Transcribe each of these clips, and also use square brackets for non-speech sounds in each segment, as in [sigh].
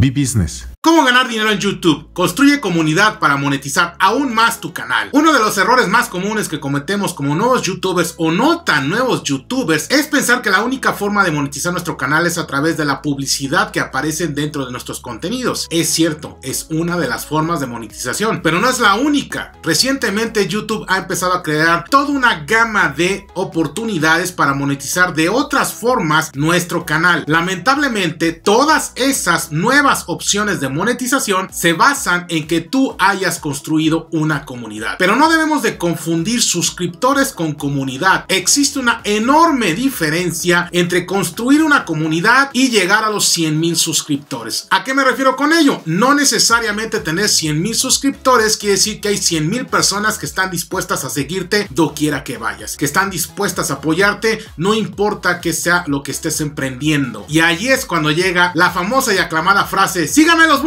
Be business. ¿Cómo ganar dinero en YouTube? Construye comunidad para monetizar aún más tu canal. Uno de los errores más comunes que cometemos como nuevos youtubers o no tan nuevos youtubers es pensar que la única forma de monetizar nuestro canal es a través de la publicidad que aparece dentro de nuestros contenidos. Es cierto, es una de las formas de monetización, pero no es la única. Recientemente YouTube ha empezado a crear toda una gama de oportunidades para monetizar de otras formas nuestro canal. Lamentablemente, todas esas nuevas opciones de monetización se basan en que tú hayas construido una comunidad. Pero no debemos de confundir suscriptores con comunidad. Existe una enorme diferencia entre construir una comunidad y llegar a los 100 mil suscriptores. ¿A qué me refiero con ello? No necesariamente tener 100 mil suscriptores quiere decir que hay 100 mil personas que están dispuestas a seguirte doquiera que vayas, que están dispuestas a apoyarte, no importa que sea lo que estés emprendiendo. Y ahí es cuando llega la famosa y aclamada frase, sígame los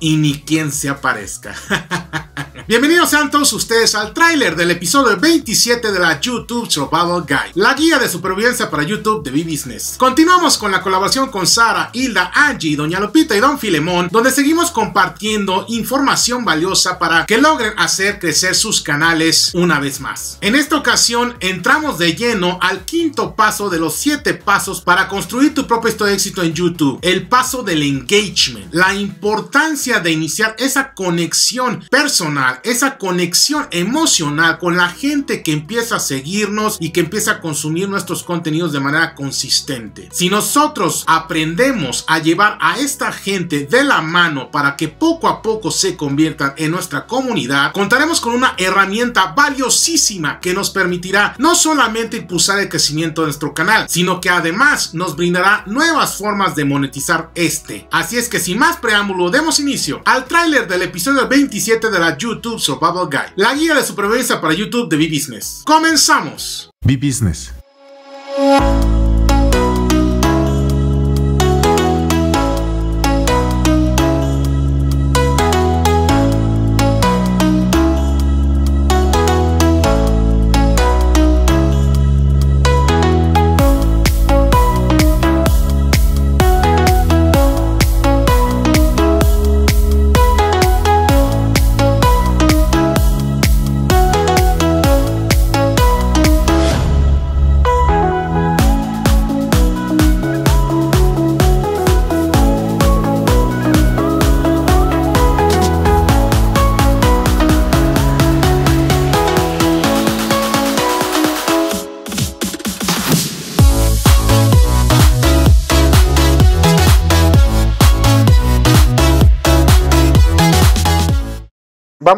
y ni quien se aparezca. [laughs] Bienvenidos sean todos ustedes al tráiler del episodio 27 de la YouTube Survival Guide, la guía de supervivencia para YouTube de B-Business. Continuamos con la colaboración con Sara, Hilda, Angie, Doña Lupita y Don Filemón, donde seguimos compartiendo información valiosa para que logren hacer crecer sus canales una vez más. En esta ocasión entramos de lleno al quinto paso de los 7 pasos para construir tu propio éxito en YouTube, el paso del engagement, la importancia de iniciar esa conexión personal esa conexión emocional con la gente que empieza a seguirnos y que empieza a consumir nuestros contenidos de manera consistente. Si nosotros aprendemos a llevar a esta gente de la mano para que poco a poco se conviertan en nuestra comunidad, contaremos con una herramienta valiosísima que nos permitirá no solamente impulsar el crecimiento de nuestro canal, sino que además nos brindará nuevas formas de monetizar este. Así es que sin más preámbulo, demos inicio al tráiler del episodio 27 de la YouTube Survival la guía de supervivencia para YouTube de B-Business. ¡Comenzamos! B-Business.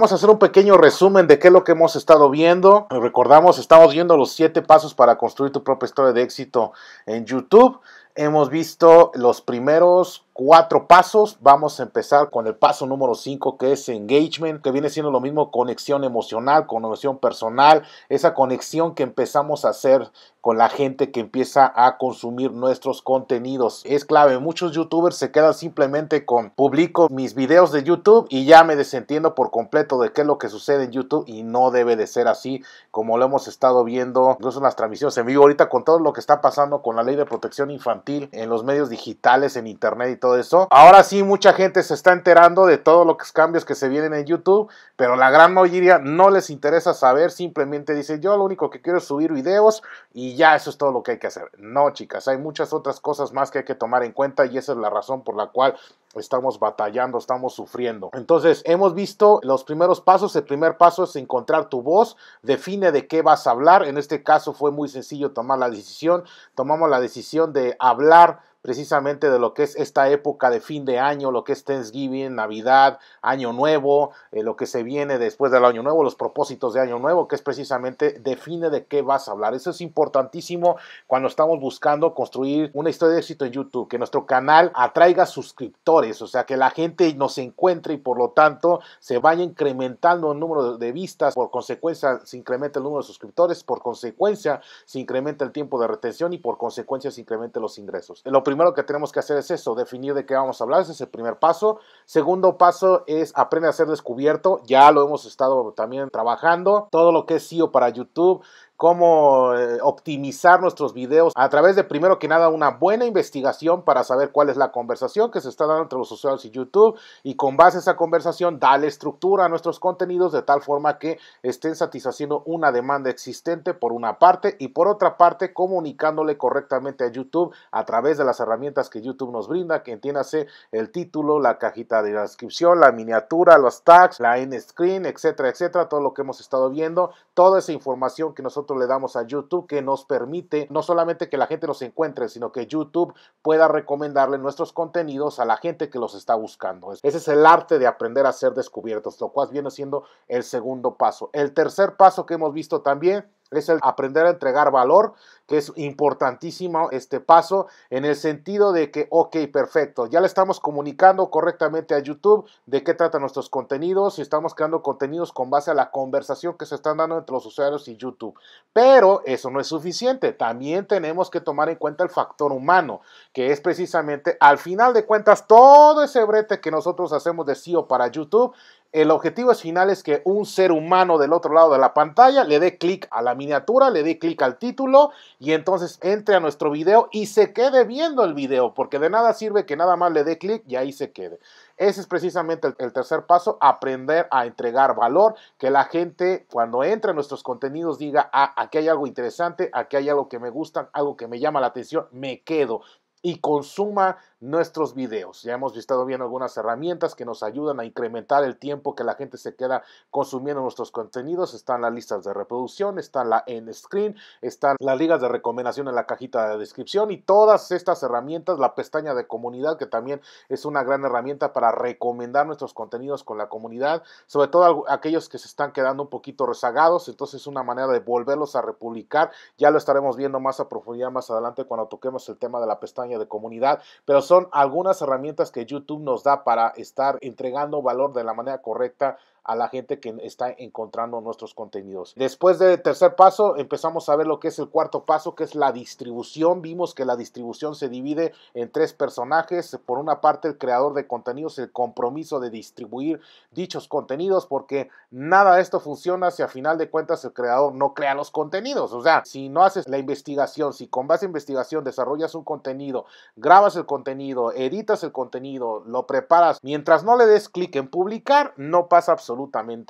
vamos a hacer un pequeño resumen de qué es lo que hemos estado viendo. Recordamos, estamos viendo los siete pasos para construir tu propia historia de éxito en YouTube hemos visto los primeros cuatro pasos. Vamos a empezar con el paso número 5 que es engagement, que viene siendo lo mismo conexión emocional, conexión personal, esa conexión que empezamos a hacer con la gente que empieza a consumir nuestros contenidos. Es clave, muchos youtubers se quedan simplemente con publico mis videos de YouTube y ya me desentiendo por completo de qué es lo que sucede en YouTube y no debe de ser así como lo hemos estado viendo incluso en las transmisiones en vivo ahorita con todo lo que está pasando con la ley de protección infantil en los medios digitales, en internet y todo eso. Ahora sí, mucha gente se está enterando de todos los cambios que se vienen en YouTube, pero la gran mayoría no les interesa saber, simplemente dice yo lo único que quiero es subir videos y ya eso es todo lo que hay que hacer. No, chicas, hay muchas otras cosas más que hay que tomar en cuenta y esa es la razón por la cual estamos batallando, estamos sufriendo. Entonces, hemos visto los primeros pasos. El primer paso es encontrar tu voz, define de qué vas a hablar. En este caso fue muy sencillo tomar la decisión. Tomamos la decisión de hablar precisamente de lo que es esta época de fin de año, lo que es Thanksgiving, Navidad, Año Nuevo, eh, lo que se viene después del Año Nuevo, los propósitos de Año Nuevo, que es precisamente define de qué vas a hablar. Eso es importantísimo cuando estamos buscando construir una historia de éxito en YouTube, que nuestro canal atraiga suscriptores, o sea, que la gente nos encuentre y por lo tanto se vaya incrementando el número de vistas, por consecuencia se incrementa el número de suscriptores, por consecuencia se incrementa el tiempo de retención y por consecuencia se incrementan los ingresos primero que tenemos que hacer es eso, definir de qué vamos a hablar, ese es el primer paso. Segundo paso es aprender a ser descubierto, ya lo hemos estado también trabajando, todo lo que es SEO para YouTube, cómo eh, optimizar nuestros videos a través de primero que nada una buena investigación para saber cuál es la conversación que se está dando entre los usuarios y YouTube y con base a esa conversación darle estructura a nuestros contenidos de tal forma que estén satisfaciendo una demanda existente por una parte y por otra parte comunicándole correctamente a YouTube a través de las herramientas que YouTube nos brinda, que entiéndase el título, la cajita de la descripción, la miniatura, los tags, la end screen, etcétera, etcétera, todo lo que hemos estado viendo, toda esa información que nosotros le damos a YouTube que nos permite no solamente que la gente nos encuentre, sino que YouTube pueda recomendarle nuestros contenidos a la gente que los está buscando. Ese es el arte de aprender a ser descubiertos, lo cual viene siendo el segundo paso. El tercer paso que hemos visto también es el aprender a entregar valor, que es importantísimo este paso en el sentido de que, ok, perfecto, ya le estamos comunicando correctamente a YouTube de qué tratan nuestros contenidos y estamos creando contenidos con base a la conversación que se están dando entre los usuarios y YouTube. Pero eso no es suficiente, también tenemos que tomar en cuenta el factor humano, que es precisamente, al final de cuentas, todo ese brete que nosotros hacemos de SEO para YouTube el objetivo final es que un ser humano del otro lado de la pantalla le dé clic a la miniatura, le dé clic al título y entonces entre a nuestro video y se quede viendo el video, porque de nada sirve que nada más le dé clic y ahí se quede. Ese es precisamente el, tercer paso, aprender a entregar valor, que la gente cuando entre a nuestros contenidos diga, ah, aquí hay algo interesante, aquí hay algo que me gusta, algo que me llama la atención, me quedo y consuma nuestros videos. Ya hemos estado viendo algunas herramientas que nos ayudan a incrementar el tiempo que la gente se queda consumiendo nuestros contenidos. Están las listas de reproducción, está la en screen, están las ligas de recomendación en la cajita de descripción y todas estas herramientas, la pestaña de comunidad que también es una gran herramienta para recomendar nuestros contenidos con la comunidad, sobre todo aquellos que se están quedando un poquito rezagados, entonces es una manera de volverlos a republicar. Ya lo estaremos viendo más a profundidad más adelante cuando toquemos el tema de la pestaña de comunidad, pero son algunas herramientas que YouTube nos da para estar entregando valor de la manera correcta a la gente que está encontrando nuestros contenidos. Después del tercer paso, empezamos a ver lo que es el cuarto paso, que es la distribución. Vimos que la distribución se divide en tres personajes. Por una parte, el creador de contenidos, el compromiso de distribuir dichos contenidos, porque nada de esto funciona si a final de cuentas el creador no crea los contenidos. O sea, si no haces la investigación, si con base a investigación desarrollas un contenido, grabas el contenido, editas el contenido, lo preparas, mientras no le des clic en publicar, no pasa absolutamente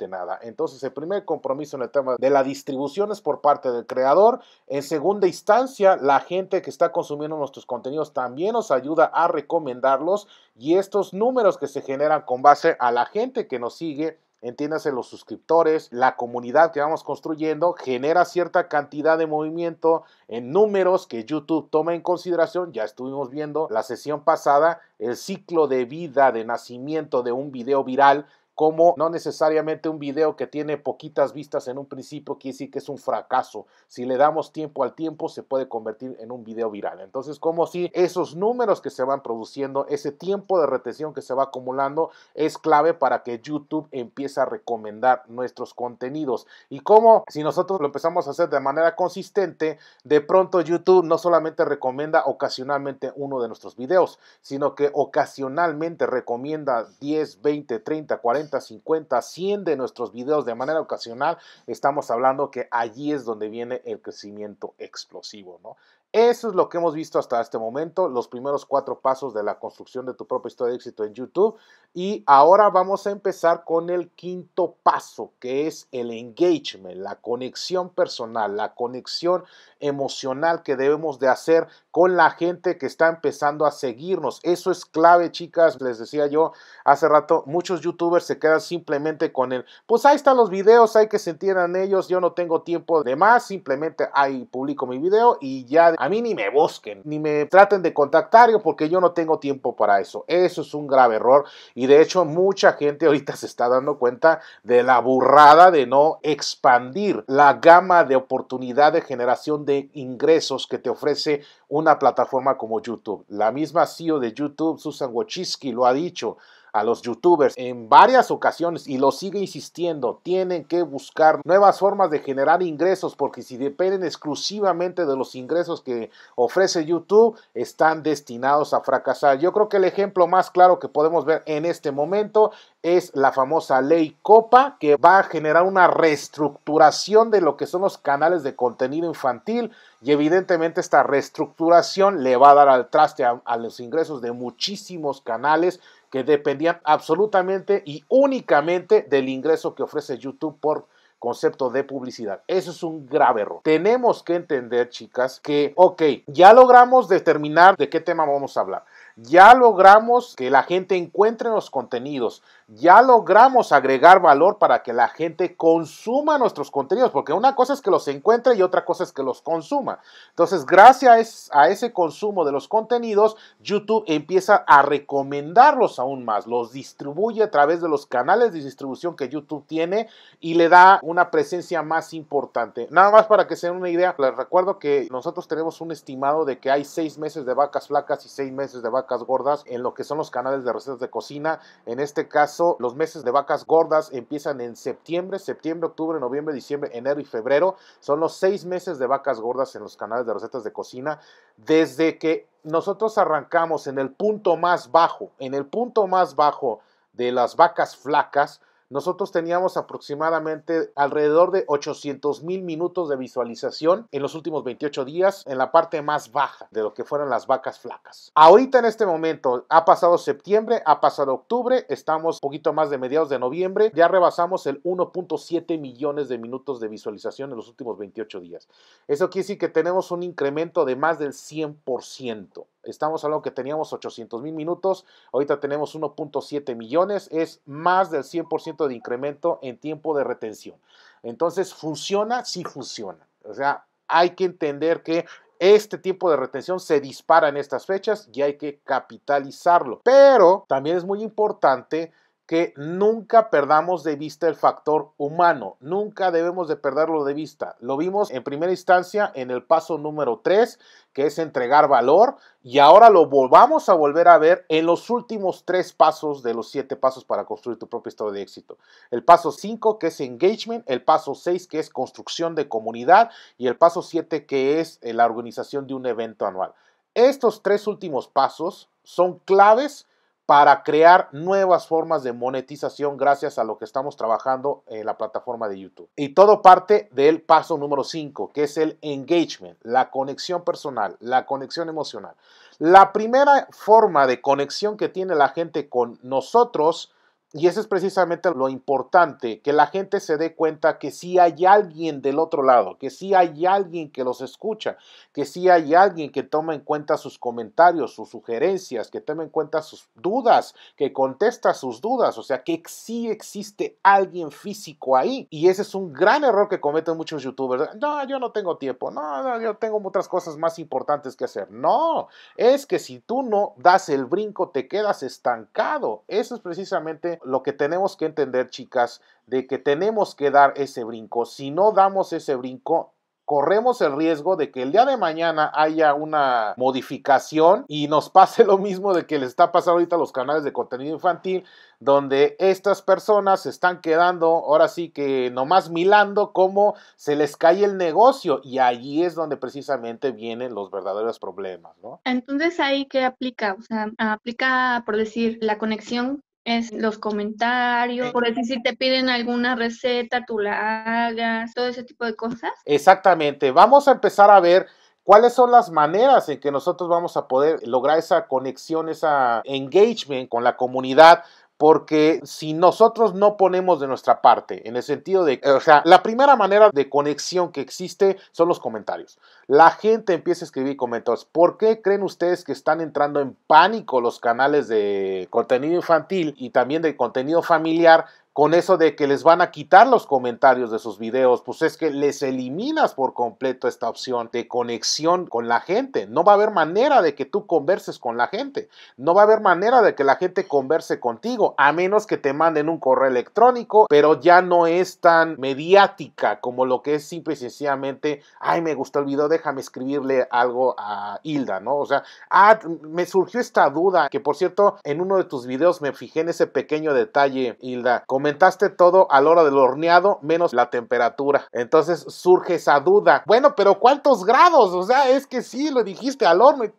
nada. Entonces, el primer compromiso en el tema de la distribución es por parte del creador. En segunda instancia, la gente que está consumiendo nuestros contenidos también nos ayuda a recomendarlos y estos números que se generan con base a la gente que nos sigue entiéndase los suscriptores, la comunidad que vamos construyendo, genera cierta cantidad de movimiento en números que YouTube toma en consideración. Ya estuvimos viendo la sesión pasada, el ciclo de vida de nacimiento de un video viral como no necesariamente un video que tiene poquitas vistas en un principio quiere decir que es un fracaso. Si le damos tiempo al tiempo, se puede convertir en un video viral. Entonces, como si esos números que se van produciendo, ese tiempo de retención que se va acumulando, es clave para que YouTube empiece a recomendar nuestros contenidos. Y como si nosotros lo empezamos a hacer de manera consistente, de pronto YouTube no solamente recomienda ocasionalmente uno de nuestros videos, sino que ocasionalmente recomienda 10, 20, 30, 40 50, 100 de nuestros videos de manera ocasional, estamos hablando que allí es donde viene el crecimiento explosivo, ¿no? Eso es lo que hemos visto hasta este momento, los primeros cuatro pasos de la construcción de tu propia historia de éxito en YouTube. Y ahora vamos a empezar con el quinto paso, que es el engagement, la conexión personal, la conexión emocional que debemos de hacer con la gente que está empezando a seguirnos. Eso es clave, chicas. Les decía yo hace rato, muchos youtubers se quedan simplemente con el, pues ahí están los videos, hay que se entiendan ellos, yo no tengo tiempo de más, simplemente ahí publico mi video y ya a mí ni me busquen, ni me traten de contactar yo porque yo no tengo tiempo para eso. Eso es un grave error y de hecho mucha gente ahorita se está dando cuenta de la burrada de no expandir la gama de oportunidad de generación de ingresos que te ofrece una plataforma como YouTube. La misma CEO de YouTube, Susan Wojcicki, lo ha dicho a los youtubers en varias ocasiones y lo sigue insistiendo, tienen que buscar nuevas formas de generar ingresos porque si dependen exclusivamente de los ingresos que ofrece YouTube, están destinados a fracasar. Yo creo que el ejemplo más claro que podemos ver en este momento es la famosa ley Copa que va a generar una reestructuración de lo que son los canales de contenido infantil y evidentemente esta reestructuración le va a dar al traste a, los ingresos de muchísimos canales que dependían absolutamente y únicamente del ingreso que ofrece YouTube por concepto de publicidad. Eso es un grave error. Tenemos que entender, chicas, que, ok, ya logramos determinar de qué tema vamos a hablar. Ya logramos que la gente encuentre los contenidos, ya logramos agregar valor para que la gente consuma nuestros contenidos, porque una cosa es que los encuentre y otra cosa es que los consuma. Entonces, gracias a ese consumo de los contenidos, YouTube empieza a recomendarlos aún más, los distribuye a través de los canales de distribución que YouTube tiene y le da una presencia más importante. Nada más para que se den una idea, les recuerdo que nosotros tenemos un estimado de que hay seis meses de vacas flacas y seis meses de vacas gordas en lo que son los canales de recetas de cocina. En este caso, los meses de vacas gordas empiezan en septiembre, septiembre, octubre, noviembre, diciembre, enero y febrero. Son los seis meses de vacas gordas en los canales de recetas de cocina. Desde que nosotros arrancamos en el punto más bajo, en el punto más bajo de las vacas flacas, nosotros teníamos aproximadamente alrededor de 800 mil minutos de visualización en los últimos 28 días en la parte más baja de lo que fueron las vacas flacas. Ahorita en este momento ha pasado septiembre, ha pasado octubre, estamos un poquito más de mediados de noviembre, ya rebasamos el 1.7 millones de minutos de visualización en los últimos 28 días. Eso quiere decir que tenemos un incremento de más del 100%. Estamos hablando que teníamos 800 mil minutos, ahorita tenemos 1.7 millones, es más del 100% de incremento en tiempo de retención. Entonces, funciona, sí funciona. O sea, hay que entender que este tiempo de retención se dispara en estas fechas y hay que capitalizarlo. Pero también es muy importante que nunca perdamos de vista el factor humano, nunca debemos de perderlo de vista. Lo vimos en primera instancia en el paso número 3, que es entregar valor, y ahora lo volvamos a volver a ver en los últimos tres pasos de los siete pasos para construir tu propio estado de éxito. El paso 5, que es engagement, el paso 6, que es construcción de comunidad, y el paso 7, que es eh, la organización de un evento anual. Estos tres últimos pasos son claves para crear nuevas formas de monetización gracias a lo que estamos trabajando en la plataforma de YouTube. Y todo parte del paso número 5, que es el engagement, la conexión personal, la conexión emocional. La primera forma de conexión que tiene la gente con nosotros y eso es precisamente lo importante, que la gente se dé cuenta que sí hay alguien del otro lado, que sí hay alguien que los escucha, que sí hay alguien que toma en cuenta sus comentarios, sus sugerencias, que toma en cuenta sus dudas, que contesta sus dudas, o sea, que sí existe alguien físico ahí. Y ese es un gran error que cometen muchos youtubers. No, yo no tengo tiempo, no, yo tengo otras cosas más importantes que hacer. No, es que si tú no das el brinco, te quedas estancado. Eso es precisamente lo que tenemos que entender, chicas, de que tenemos que dar ese brinco. Si no damos ese brinco, corremos el riesgo de que el día de mañana haya una modificación y nos pase [laughs] lo mismo de que le está pasando ahorita a los canales de contenido infantil, donde estas personas se están quedando ahora sí que nomás milando cómo se les cae el negocio y allí es donde precisamente vienen los verdaderos problemas, ¿no? Entonces ahí que aplica, o sea, aplica por decir la conexión es los comentarios, por decir si te piden alguna receta, tú la hagas, todo ese tipo de cosas. Exactamente, vamos a empezar a ver cuáles son las maneras en que nosotros vamos a poder lograr esa conexión, esa engagement con la comunidad porque si nosotros no ponemos de nuestra parte, en el sentido de, o sea, la primera manera de conexión que existe son los comentarios. La gente empieza a escribir comentarios. ¿Por qué creen ustedes que están entrando en pánico los canales de contenido infantil y también de contenido familiar con eso de que les van a quitar los comentarios de sus videos, pues es que les eliminas por completo esta opción de conexión con la gente. No va a haber manera de que tú converses con la gente. No va a haber manera de que la gente converse contigo, a menos que te manden un correo electrónico, pero ya no es tan mediática como lo que es simple y sencillamente, ay, me gustó el video, déjame escribirle algo a Hilda, ¿no? O sea, ah, me surgió esta duda, que por cierto, en uno de tus videos me fijé en ese pequeño detalle, Hilda, comentaste todo a la hora del horneado menos la temperatura. Entonces surge esa duda. Bueno, pero ¿cuántos grados? O sea, es que sí, lo dijiste al horno, y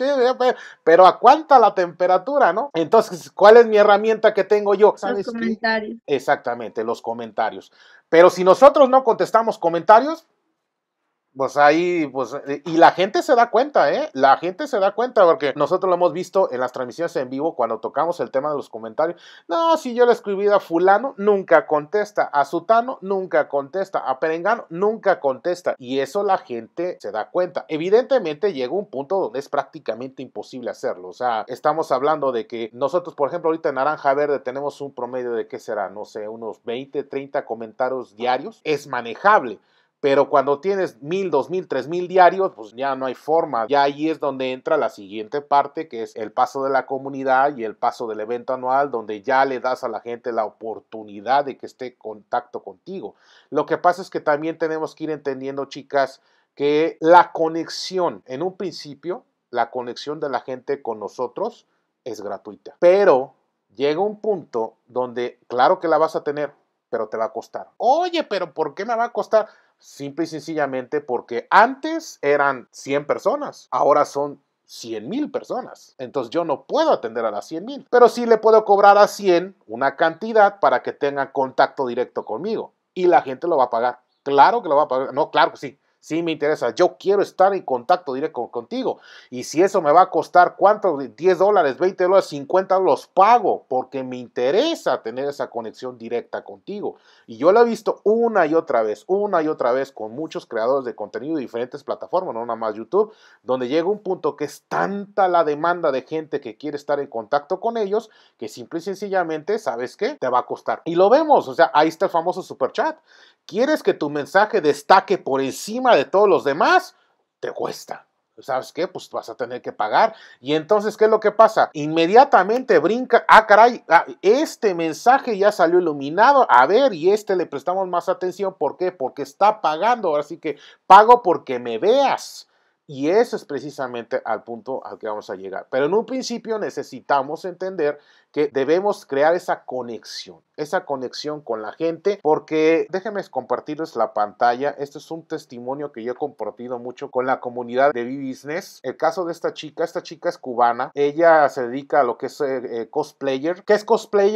pero ¿a cuánta la temperatura, no? Entonces, ¿cuál es mi herramienta que tengo yo? los comentarios. Exactamente, los comentarios. Pero si nosotros no contestamos comentarios, pues ahí, pues, eh, y la gente se da cuenta, ¿eh? La gente se da cuenta porque nosotros lo hemos visto en las transmisiones en vivo cuando tocamos el tema de los comentarios. No, si yo le escribí a fulano, nunca contesta. A Sutano, nunca contesta. A Perengano, nunca contesta. Y eso la gente se da cuenta. Evidentemente llega un punto donde es prácticamente imposible hacerlo. O sea, estamos hablando de que nosotros, por ejemplo, ahorita en Naranja Verde tenemos un promedio de, ¿qué será? No sé, unos 20, 30 comentarios diarios. Es manejable. Pero cuando tienes mil, dos mil, tres mil diarios, pues ya no hay forma. Ya ahí es donde entra la siguiente parte, que es el paso de la comunidad y el paso del evento anual, donde ya le das a la gente la oportunidad de que esté en contacto contigo. Lo que pasa es que también tenemos que ir entendiendo, chicas, que la conexión, en un principio, la conexión de la gente con nosotros es gratuita. Pero llega un punto donde, claro que la vas a tener, pero te va a costar. Oye, pero ¿por qué me va a costar? Simple y sencillamente porque antes eran 100 personas, ahora son 100 mil personas. Entonces yo no puedo atender a las 100 mil, pero sí le puedo cobrar a 100 una cantidad para que tenga contacto directo conmigo y la gente lo va a pagar. Claro que lo va a pagar. No, claro que sí sí me interesa, yo quiero estar en contacto directo contigo. Y si eso me va a costar cuánto, 10 dólares, 20 dólares, 50, los pago porque me interesa tener esa conexión directa contigo. Y yo lo he visto una y otra vez, una y otra vez con muchos creadores de contenido de diferentes plataformas, no nada más YouTube, donde llega un punto que es tanta la demanda de gente que quiere estar en contacto con ellos que simple y sencillamente, ¿sabes qué? Te va a costar. Y lo vemos, o sea, ahí está el famoso super chat ¿Quieres que tu mensaje destaque por encima de todos los demás? Te cuesta. ¿Sabes qué? Pues vas a tener que pagar. Y entonces, ¿qué es lo que pasa? Inmediatamente brinca, ah, caray, ah, este mensaje ya salió iluminado. A ver, y este le prestamos más atención. ¿Por qué? Porque está pagando. Así que pago porque me veas. Y eso es precisamente al punto al que vamos a llegar. Pero en un principio necesitamos entender que debemos crear esa conexión, esa conexión con la gente, porque déjenme compartirles la pantalla. Este es un testimonio que yo he compartido mucho con la comunidad de B-Business. El caso de esta chica, esta chica es cubana, ella se dedica a lo que es eh, eh, cosplayer. ¿Qué es cosplayer?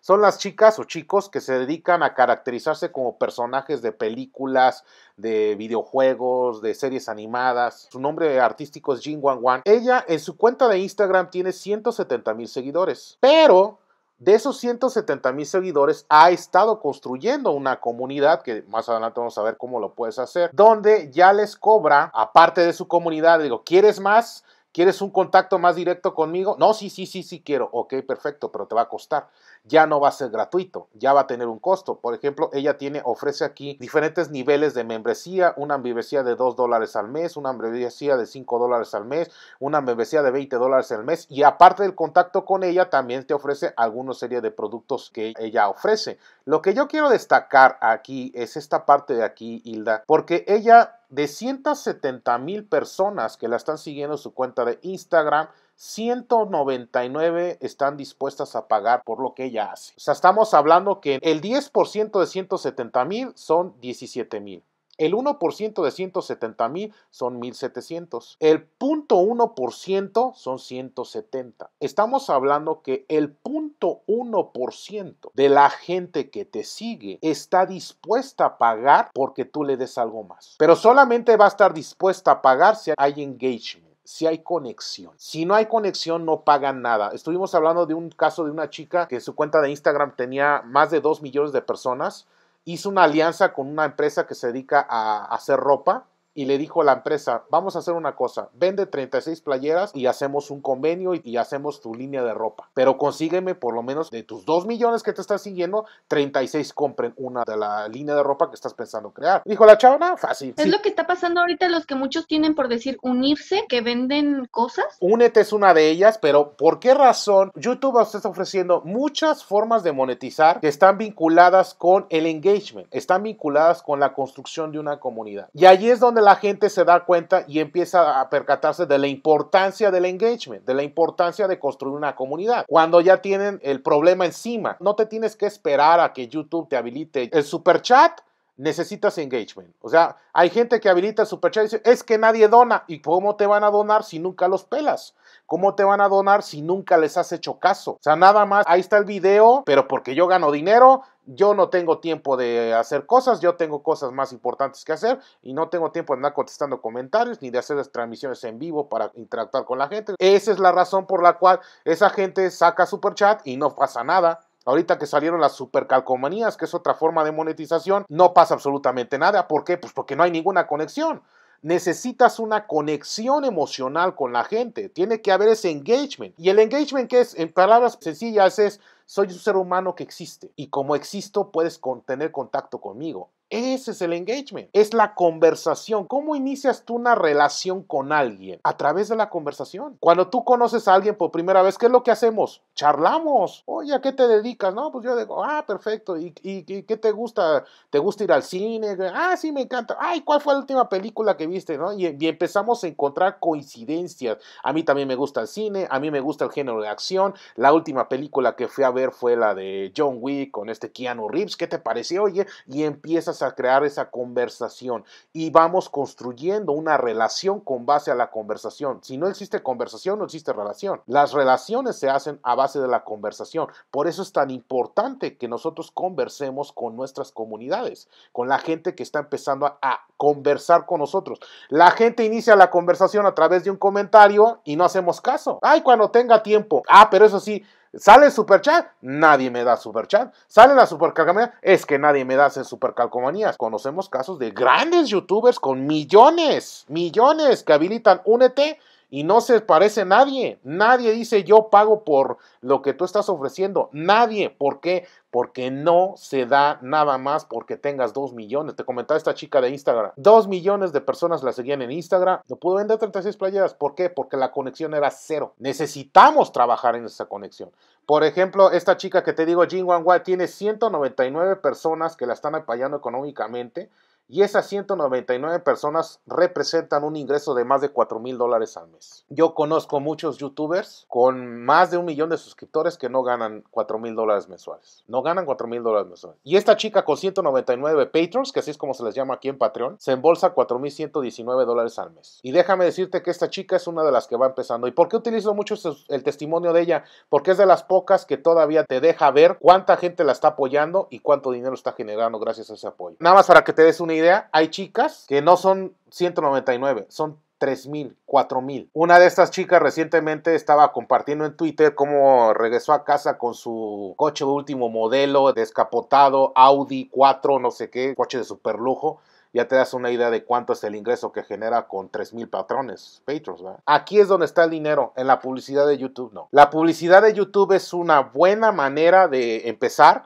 son las chicas o chicos que se dedican a caracterizarse como personajes de películas, de videojuegos, de series animadas. Su nombre artístico es Jin Wan Wan. Ella en su cuenta de Instagram tiene 170 mil seguidores pero de esos 170 mil seguidores ha estado construyendo una comunidad que más adelante vamos a ver cómo lo puedes hacer, donde ya les cobra, aparte de su comunidad, digo, ¿quieres más? ¿Quieres un contacto más directo conmigo? No, sí, sí, sí, sí quiero. Ok, perfecto, pero te va a costar ya no va a ser gratuito, ya va a tener un costo. Por ejemplo, ella tiene, ofrece aquí diferentes niveles de membresía, una membresía de 2 dólares al mes, una membresía de 5 dólares al mes, una membresía de 20 dólares al mes y aparte del contacto con ella también te ofrece alguna serie de productos que ella ofrece. Lo que yo quiero destacar aquí es esta parte de aquí, Hilda, porque ella de 170 mil personas que la están siguiendo en su cuenta de Instagram, 199 están dispuestas a pagar por lo que ella hace. O sea, estamos hablando que el 10% de 170 mil son 17 mil. El 1% de 170 mil son 1700. El 0.1% son 170. Estamos hablando que el 0.1% de la gente que te sigue está dispuesta a pagar porque tú le des algo más. Pero solamente va a estar dispuesta a pagar si hay engagement si hay conexión. Si no hay conexión, no pagan nada. Estuvimos hablando de un caso de una chica que su cuenta de Instagram tenía más de 2 millones de personas. Hizo una alianza con una empresa que se dedica a hacer ropa y le dijo a la empresa, vamos a hacer una cosa, vende 36 playeras y hacemos un convenio y, hacemos tu línea de ropa, pero consígueme por lo menos de tus 2 millones que te estás siguiendo, 36 compren una de la línea de ropa que estás pensando crear. Dijo la chava, fácil. Es lo que está pasando ahorita los que muchos tienen por decir unirse, que venden cosas. Únete es una de ellas, pero ¿por qué razón YouTube está ofreciendo muchas formas de monetizar que están vinculadas con el engagement, están vinculadas con la construcción de una comunidad? Y allí es donde la gente se da cuenta y empieza a percatarse de la importancia del engagement, de la importancia de construir una comunidad. Cuando ya tienen el problema encima, no te tienes que esperar a que YouTube te habilite el super chat necesitas engagement. O sea, hay gente que habilita el chat y dice, es que nadie dona. ¿Y cómo te van a donar si nunca los pelas? ¿Cómo te van a donar si nunca les has hecho caso? O sea, nada más, ahí está el video, pero porque yo gano dinero, yo no tengo tiempo de hacer cosas, yo tengo cosas más importantes que hacer y no tengo tiempo de andar contestando comentarios ni de hacer las transmisiones en vivo para interactuar con la gente. Esa es la razón por la cual esa gente saca super chat y no pasa nada. Ahorita que salieron las supercalcomanías, que es otra forma de monetización, no pasa absolutamente nada. ¿Por qué? Pues porque no hay ninguna conexión. Necesitas una conexión emocional con la gente. Tiene que haber ese engagement. Y el engagement que es, en palabras sencillas, es soy un ser humano que existe y como existo puedes tener contacto conmigo. Ese es el engagement, es la conversación. ¿Cómo inicias tú una relación con alguien? A través de la conversación. Cuando tú conoces a alguien por primera vez, ¿qué es lo que hacemos? Charlamos. Oye, ¿a qué te dedicas? No, pues yo digo, ah, perfecto. ¿Y, qué te gusta? ¿Te gusta ir al cine? Ah, sí, me encanta. Ay, ¿cuál fue la última película que viste? Y, empezamos a encontrar coincidencias. A mí también me gusta el cine, a mí me gusta el género de acción. La última película que fui a ver fue la de John Wick con este Keanu Reeves. ¿Qué te pareció? Oye, y empiezas a crear esa conversación y vamos construyendo una relación con base a la conversación. Si no existe conversación, no existe relación. Las relaciones se hacen a base de la conversación. Por eso es tan importante que nosotros conversemos con nuestras comunidades, con la gente que está empezando a, a conversar con nosotros. La gente inicia la conversación a través de un comentario y no hacemos caso. Ay, cuando tenga tiempo. Ah, pero eso sí, Sale Super Chat? nadie me da Super Chat Sale la Super supercalcomanía, es que nadie me da Super supercalcomanías. Conocemos casos de grandes youtubers con millones, millones que habilitan Únete y no se parece nadie. Nadie dice yo pago por lo que tú estás ofreciendo. Nadie. ¿Por qué? Porque no se da nada más porque tengas 2 millones. Te comentaba esta chica de Instagram. 2 millones de personas la seguían en Instagram. No pudo vender 36 playeras. ¿Por qué? Porque la conexión era cero. Necesitamos trabajar en esa conexión. Por ejemplo, esta chica que te digo, Jin Wang Wai, tiene 199 personas que la están apoyando económicamente y esas 199 personas representan un ingreso de más de 4 mil dólares al mes. Yo conozco muchos youtubers con más de un millón de suscriptores que no ganan 4 mil dólares mensuales. No ganan 4 mil dólares mensuales. Y esta chica con 199 patrons, que así es como se les llama aquí en Patreon, se embolsa 4 mil 119 dólares al mes. Y déjame decirte que esta chica es una de las que va empezando. ¿Y por qué utilizo mucho este el testimonio de ella? Porque es de las pocas que todavía te deja ver cuánta gente la está apoyando y cuánto dinero está generando gracias a ese apoyo. Nada más para que te des una idea, hay chicas que no son 199, son 3000, 4000. Una de estas chicas recientemente estaba compartiendo en Twitter cómo regresó a casa con su coche último modelo, descapotado, Audi 4, no sé qué, coche de super lujo ya te das una idea de cuánto es el ingreso que genera con 3.000 patrones, patrons. Aquí es donde está el dinero, en la publicidad de YouTube no. La publicidad de YouTube es una buena manera de empezar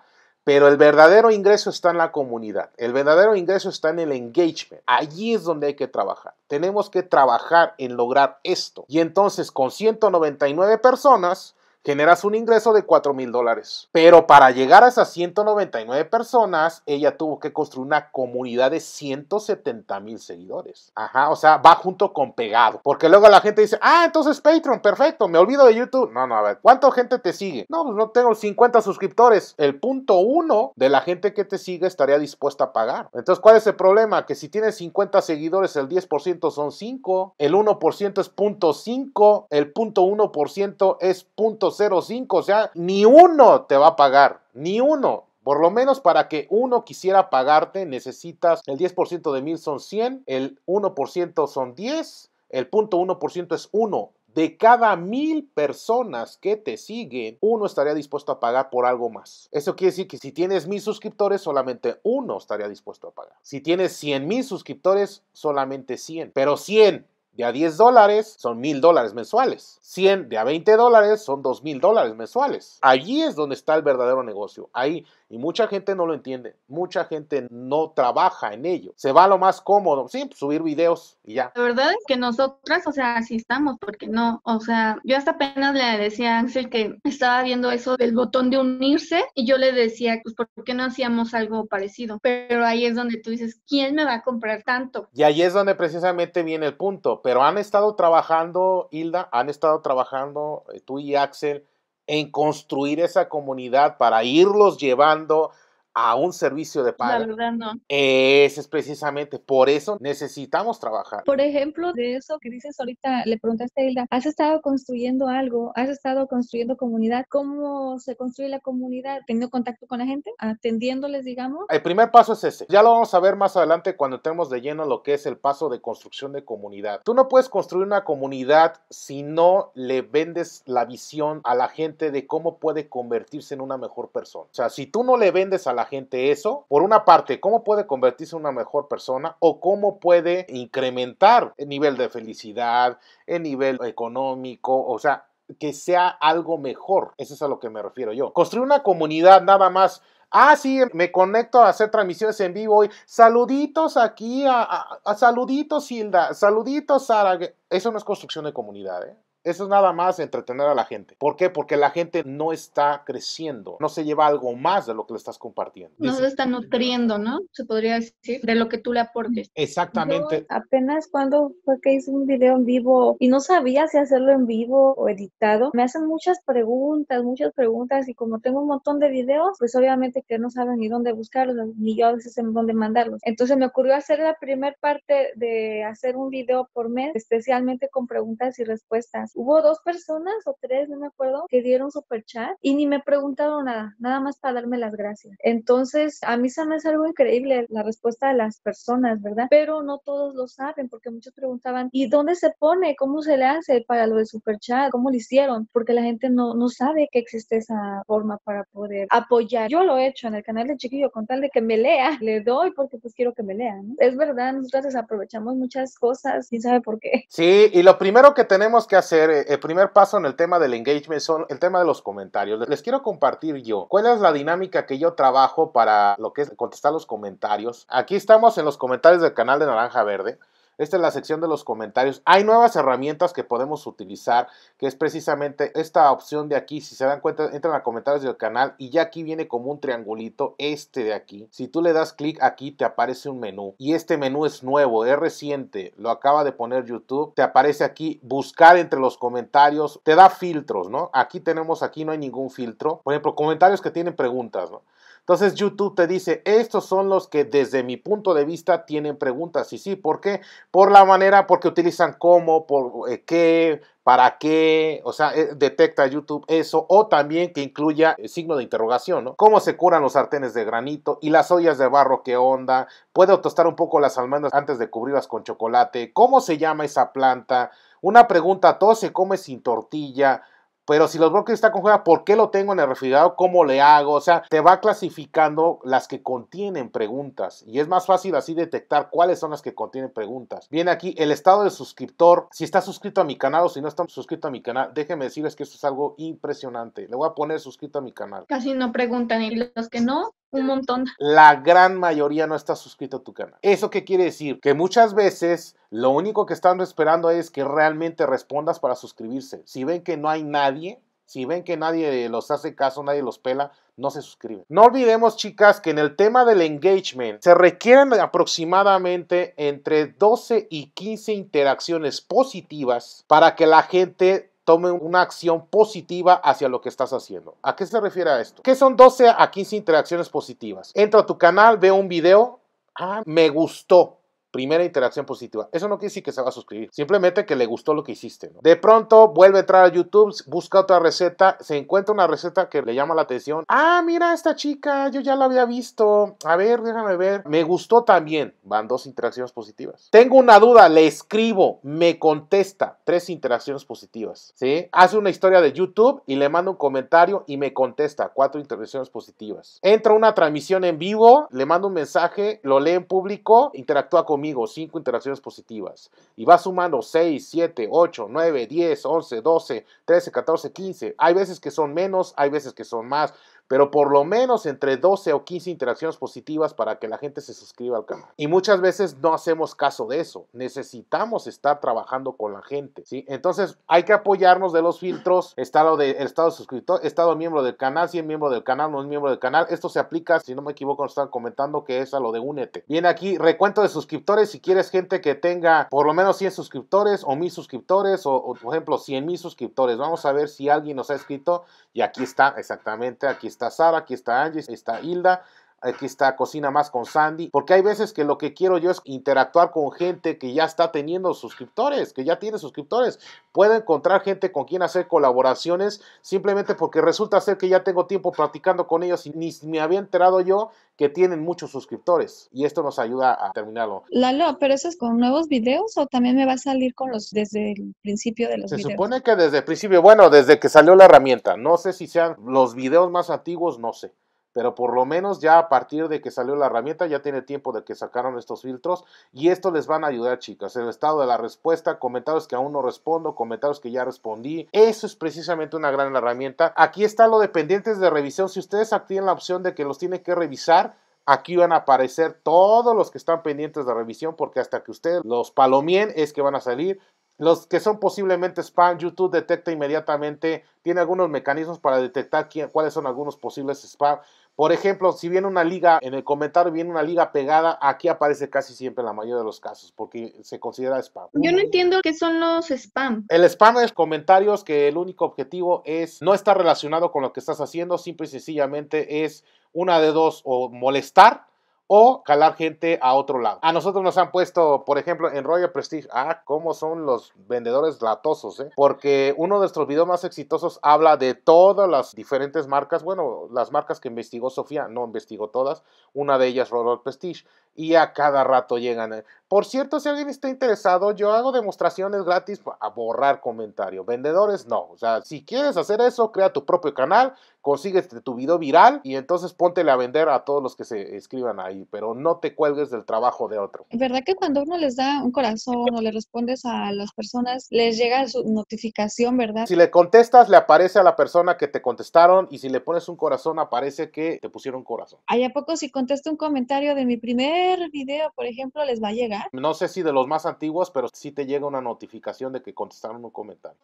pero el verdadero ingreso está en la comunidad, el verdadero ingreso está en el engagement. Allí es donde hay que trabajar. Tenemos que trabajar en lograr esto. Y entonces con 199 personas, generas un ingreso de 4 mil dólares. Pero para llegar a esas 199 personas, ella tuvo que construir una comunidad de 170 mil seguidores. Ajá, o sea, va junto con pegado. Porque luego la gente dice, ah, entonces Patreon, perfecto, me olvido de YouTube. No, no, a ver, ¿cuánta gente te sigue? No, pues no tengo 50 suscriptores. El punto uno de la gente que te sigue estaría dispuesta a pagar. Entonces, ¿cuál es el problema? Que si tienes 50 seguidores, el 10% son 5, el 1% es punto .5, el punto .1% es punto 05, o sea, ni uno te va a pagar, ni uno. Por lo menos para que uno quisiera pagarte necesitas el 10% de mil son 100, el 1% son 10, el 0.1% es 1. De cada mil personas que te siguen, uno estaría dispuesto a pagar por algo más. Eso quiere decir que si tienes mil suscriptores, solamente uno estaría dispuesto a pagar. Si tienes 100 mil suscriptores, solamente 100. Pero 100 de a 10 dólares son mil dólares mensuales. 100 de a 20 dólares son 2000 dólares mensuales. Allí es donde está el verdadero negocio. Ahí. Y mucha gente no lo entiende. Mucha gente no trabaja en ello. Se va lo más cómodo. Sí, pues, subir videos y ya. La verdad es que nosotras, o sea, así estamos, porque no. O sea, yo hasta apenas le decía a Ángel que estaba viendo eso del botón de unirse y yo le decía, pues, ¿por qué no hacíamos algo parecido? Pero ahí es donde tú dices, ¿quién me va a comprar tanto? Y ahí es donde precisamente viene el punto pero han estado trabajando, Hilda, han estado trabajando eh, tú y Axel en construir esa comunidad para irlos llevando a un servicio de pago. La verdad no. Ese es precisamente por eso necesitamos trabajar. Por ejemplo, de eso que dices ahorita, le preguntaste a Hilda, ¿has estado construyendo algo? ¿Has estado construyendo comunidad? ¿Cómo se construye la comunidad? ¿Teniendo contacto con la gente? ¿Atendiéndoles, digamos? El primer paso es ese. Ya lo vamos a ver más adelante cuando entremos de lleno lo que es el paso de construcción de comunidad. Tú no puedes construir una comunidad si no le vendes la visión a la gente de cómo puede convertirse en una mejor persona. O sea, si tú no le vendes a la gente eso. Por una parte, cómo puede convertirse en una mejor persona o cómo puede incrementar el nivel de felicidad, el nivel económico, o sea, que sea algo mejor. Eso es a lo que me refiero yo. Construir una comunidad nada más Ah, sí, me conecto a hacer transmisiones en vivo hoy. Saluditos aquí, a, saluditos Hilda, saluditos Sara. Eso no es construcción de comunidad, ¿eh? Eso es nada más entretener a la gente. ¿Por qué? Porque la gente no está creciendo, no se lleva algo más de lo que le estás compartiendo. No se está nutriendo, ¿no? Se podría decir, de lo que tú le aportes. Exactamente. apenas cuando fue que hice un video en vivo y no sabía si hacerlo en vivo o editado, me hacen muchas preguntas, muchas preguntas y como tengo un montón de videos, pues obviamente que no saben ni dónde buscarlos, ni yo a veces en dónde mandarlos. Entonces me ocurrió hacer la primera parte de hacer un video por mes, especialmente con preguntas y respuestas Hubo dos personas o tres, no me acuerdo, que dieron super chat y ni me preguntaron nada, nada más para darme las gracias. Entonces, a mí se me hace algo increíble la respuesta de las personas, ¿verdad? Pero no todos lo saben porque muchos preguntaban, ¿y dónde se pone? ¿Cómo se le hace para lo de super chat? ¿Cómo lo hicieron? Porque la gente no, no sabe que existe esa forma para poder apoyar. Yo lo he hecho en el canal de Chiquillo con tal de que me lea, [laughs] le doy porque pues quiero que me lea, ¿no? Es verdad, nosotros aprovechamos muchas cosas, quién sabe por qué. Sí, y lo primero que tenemos que hacer eh, el primer paso en el tema del engagement son el tema de los comentarios. Les quiero compartir yo cuál es la dinámica que yo trabajo para lo que es contestar los comentarios. Aquí estamos en los comentarios del canal de Naranja Verde. Esta es la sección de los comentarios. Hay nuevas herramientas que podemos utilizar, que es precisamente esta opción de aquí. Si se dan cuenta, entran a comentarios del canal y ya aquí viene como un triangulito, este de aquí. Si tú le das clic aquí, te aparece un menú. Y este menú es nuevo, es reciente, lo acaba de poner YouTube. Te aparece aquí buscar entre los comentarios, te da filtros, ¿no? Aquí tenemos, aquí no hay ningún filtro. Por ejemplo, comentarios que tienen preguntas, ¿no? Entonces YouTube te dice, estos son los que desde mi punto de vista tienen preguntas. Y sí, ¿por qué? Por la manera, porque utilizan cómo, por eh, qué, ¿Para qué? O sea, eh, detecta YouTube eso. O también que incluya el eh, signo de interrogación, ¿no? ¿Cómo se curan los sartenes de granito y las ollas de barro? ¿Qué onda? ¿Puedo tostar un poco las almendras antes de cubrirlas con chocolate? ¿Cómo se llama esa planta? Una pregunta, ¿todo se come sin tortilla? Pero si los bloques están con ¿por qué lo tengo en el refrigerador? ¿Cómo le hago? O sea, te va clasificando las que contienen preguntas y es más fácil así detectar cuáles son las que contienen preguntas. Viene aquí el estado del suscriptor, si está suscrito a mi canal o si no está suscrito a mi canal. déjeme decirles que esto es algo impresionante. Le voy a poner suscrito a mi canal. Casi no preguntan y los que no, un montón. La gran mayoría no está suscrito a tu canal. ¿Eso qué quiere decir? Que muchas veces lo único que están esperando es que realmente respondas para suscribirse. Si ven que no hay nadie, si ven que nadie los hace caso, nadie los pela, no se suscriben. No olvidemos, chicas, que en el tema del engagement se requieren aproximadamente entre 12 y 15 interacciones positivas para que la gente tome una acción positiva hacia lo que estás haciendo. ¿A qué se refiere a esto? ¿Qué son 12 a 15 interacciones positivas? Entra a tu canal, veo un video, ah, me gustó, Primera interacción positiva. Eso no quiere decir que se va a suscribir. Simplemente que le gustó lo que hiciste. De pronto vuelve a entrar a YouTube, busca otra receta, se encuentra una receta que le llama la atención. Ah, mira esta chica, yo ya la había visto. A ver, déjame ver. Me gustó también. Van dos interacciones positivas. Tengo una duda, le escribo, me contesta. Tres interacciones positivas. ¿Sí? Hace una historia de YouTube y le mando un comentario y me contesta. Cuatro interacciones positivas. Entra una transmisión en vivo, le mando un mensaje, lo lee en público, interactúa con conmigo cinco interacciones positivas y vas sumando 6, 7, 8, 9, 10, 11, 12, 13, 14, 15. Hay veces que son menos, hay veces que son más, pero por lo menos entre 12 o 15 interacciones positivas para que la gente se suscriba al canal. Y muchas veces no hacemos caso de eso. Necesitamos estar trabajando con la gente, ¿sí? Entonces hay que apoyarnos de los filtros, Está estado de estado suscriptor, estado miembro del canal, si es miembro del canal, no es miembro del canal. Esto se aplica, si no me equivoco, nos están comentando que es a lo de únete. Viene aquí recuento de suscriptores, si quieres gente que tenga por lo menos 100 suscriptores o 1000 suscriptores o, por ejemplo 100 mil suscriptores. Vamos a ver si alguien nos ha escrito y aquí está, exactamente, aquí está está Sara, aquí está Angie, está Hilda, aquí está Cocina Más con Sandy, porque hay veces que lo que quiero yo es interactuar con gente que ya está teniendo suscriptores, que ya tiene suscriptores. Puedo encontrar gente con quien hacer colaboraciones simplemente porque resulta ser que ya tengo tiempo practicando con ellos y ni me había enterado yo que tienen muchos suscriptores y esto nos ayuda a terminarlo. Lalo, pero eso es con nuevos videos o también me va a salir con los desde el principio de los videos. Se supone que desde el principio, bueno, desde que salió la herramienta, no sé si sean los videos más antiguos, no sé pero por lo menos ya a partir de que salió la herramienta ya tiene tiempo de que sacaron estos filtros y esto les van a ayudar chicas el estado de la respuesta comentarios que aún no respondo comentarios que ya respondí eso es precisamente una gran herramienta aquí está lo de pendientes de revisión si ustedes activan la opción de que los tienen que revisar Aquí van a aparecer todos los que están pendientes de revisión porque hasta que ustedes los palomien es que van a salir los que son posiblemente spam, YouTube detecta inmediatamente, tiene algunos mecanismos para detectar quién, cuáles son algunos posibles spam. Por ejemplo, si viene una liga, en el comentario viene una liga pegada, aquí aparece casi siempre en la mayoría de los casos, porque se considera spam. Yo no entiendo qué son los spam. El spam es comentarios que el único objetivo es no estar relacionado con lo que estás haciendo, simple y sencillamente es una de dos, o molestar o calar gente a otro lado. A nosotros nos han puesto, por ejemplo, en Royal Prestige, ah, cómo son los vendedores latosos, ¿eh? Porque uno de nuestros videos más exitosos habla de todas las diferentes marcas, bueno, las marcas que investigó Sofía, no investigó todas, una de ellas Royal Prestige, y a cada rato llegan, eh, por cierto, si alguien está interesado, yo hago demostraciones gratis a borrar comentarios. Vendedores no. O sea, si quieres hacer eso, crea tu propio canal, consíguete este, tu video viral y entonces póntele a vender a todos los que se escriban ahí, pero no te cuelgues del trabajo de otro. ¿Verdad que cuando uno les da un corazón o le respondes a las personas, les llega su notificación, verdad? Si le contestas, le aparece a la persona que te contestaron y si le pones un corazón, aparece que te pusieron corazón. ¿Hay a poco si contesto un comentario de mi primer video, por ejemplo, les va a llegar? No sé si de los más antiguos, pero sí te llega una notificación de que contestaron un comentario.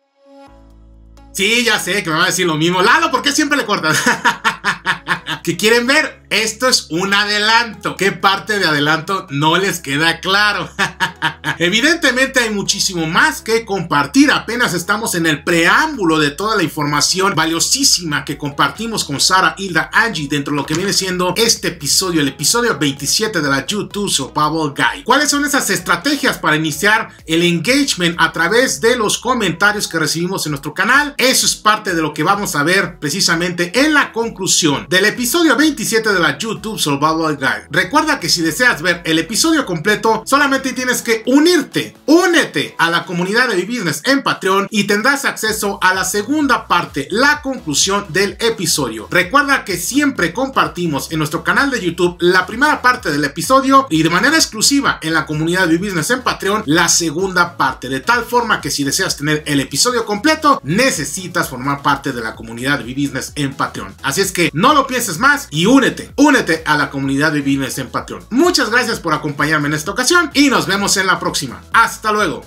Sí, ya sé que me va a decir lo mismo. Lalo, ¿por qué siempre le cortas? [laughs] ¿Qué quieren ver? Esto es un adelanto. ¿Qué parte de adelanto no les queda claro? [laughs] Evidentemente hay muchísimo más que compartir. Apenas estamos en el preámbulo de toda la información valiosísima que compartimos con Sara Hilda Angie dentro de lo que viene siendo este episodio, el episodio 27 de la YouTube so Guide Guy. ¿Cuáles son esas estrategias para iniciar el engagement a través de los comentarios que recibimos en nuestro canal? Eso es parte de lo que vamos a ver precisamente en la conclusión del episodio episodio 27 de la YouTube Survival Guide. Recuerda que si deseas ver el episodio completo, solamente tienes que unirte, únete a la comunidad de Business en Patreon y tendrás acceso a la segunda parte, la conclusión del episodio. Recuerda que siempre compartimos en nuestro canal de YouTube la primera parte del episodio y de manera exclusiva en la comunidad de Business en Patreon la segunda parte, de tal forma que si deseas tener el episodio completo, necesitas formar parte de la comunidad de Business en Patreon. Así es que no lo pienses más y únete, únete a la comunidad de Business en Patreon. Muchas gracias por acompañarme en esta ocasión y nos vemos en la próxima. Hasta luego.